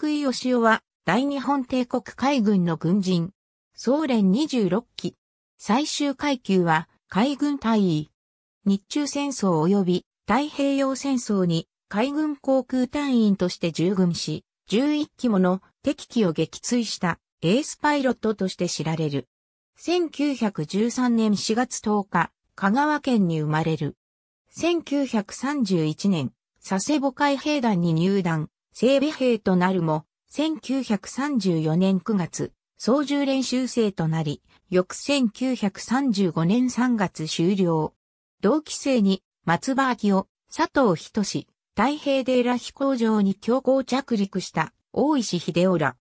福井義雄は、大日本帝国海軍の軍人。総連26期。最終階級は、海軍隊員。日中戦争及び太平洋戦争に海軍航空隊員として従軍し、11機もの敵機を撃墜したエースパイロットとして知られる。1913年4月10日、香川県に生まれる。1931年、佐世保海兵団に入団、整備兵となるも、1934年9月、操縦練習生となり、翌1935年3月終了。同期生に、松葉明夫、佐藤仁志、太平寺ラ飛行場に強行着陸した大石秀夫ら。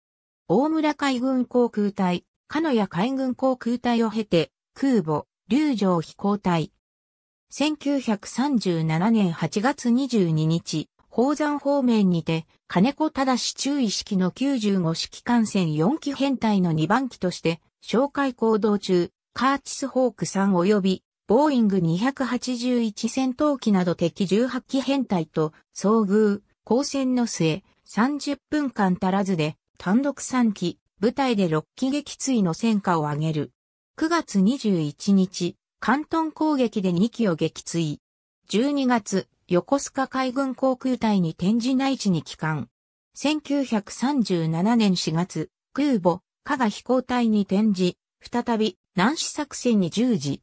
大村海軍航空隊、鹿屋海軍航空隊を経て、空母、龍城飛行隊。1937年8月22日、鉱山方面にて、金子忠中意式の95式艦船4機編隊の2番機として、紹介行動中、カーチスホーク3及び、ボーイング281戦闘機など敵18機編隊と遭遇、交戦の末、30分間足らずで、単独3機、部隊で6機撃墜の戦果を上げる。9月21日、関東攻撃で2機を撃墜。12月、横須賀海軍航空隊に展示内地に帰還。1937年4月、空母、加賀飛行隊に展示、再び、南市作戦に従事。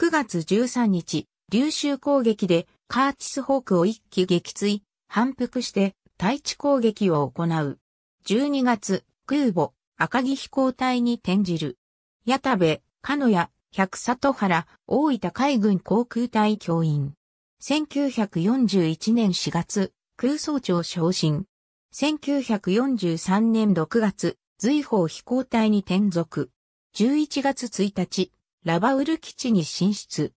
9月13日、琉州攻撃でカーチスホークを一機撃墜、反復して対地攻撃を行う。12月、空母、赤城飛行隊に転じる。矢田部、鹿野屋、百里原、大分海軍航空隊教員。1941年4月、空想長昇進。1943年6月、随砲飛行隊に転属。11月1日、ラバウル基地に進出。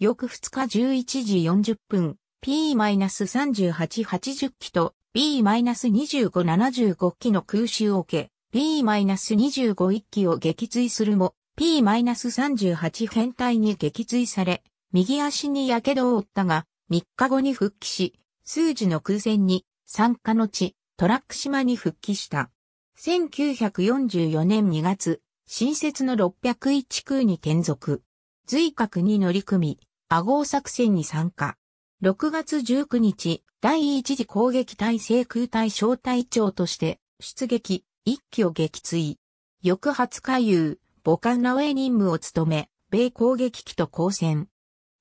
翌2日11時40分、P-3880 機と B-2575 機の空襲を受け、P-251 機を撃墜するも、P-38 編隊に撃墜され、右足に火傷を負ったが、3日後に復帰し、数時の空戦に、参加の地、トラック島に復帰した。1944年2月、新設の601空に転属。随格に乗り組み、アゴー作戦に参加。6月19日、第一次攻撃隊制空隊小隊長として、出撃、一機を撃墜。翌20日夕、母艦ラウェイ任務を務め、米攻撃機と交戦。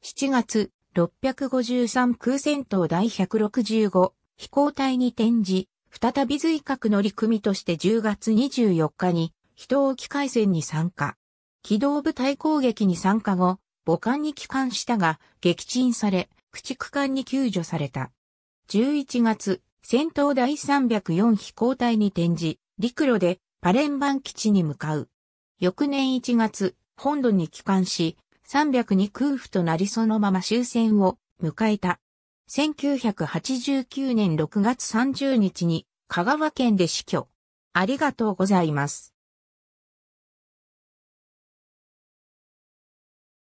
7月、653空戦闘第165飛行隊に転じ、再び随格乗組として10月24日に、人置き海戦に参加。機動部隊攻撃に参加後、母艦に帰還したが、撃沈され、駆逐艦に救助された。11月、戦闘第304飛行隊に転じ、陸路でパレンバン基地に向かう。翌年1月、本土に帰還し、302空腹となりそのまま終戦を迎えた。1989年6月30日に香川県で死去。ありがとうございます。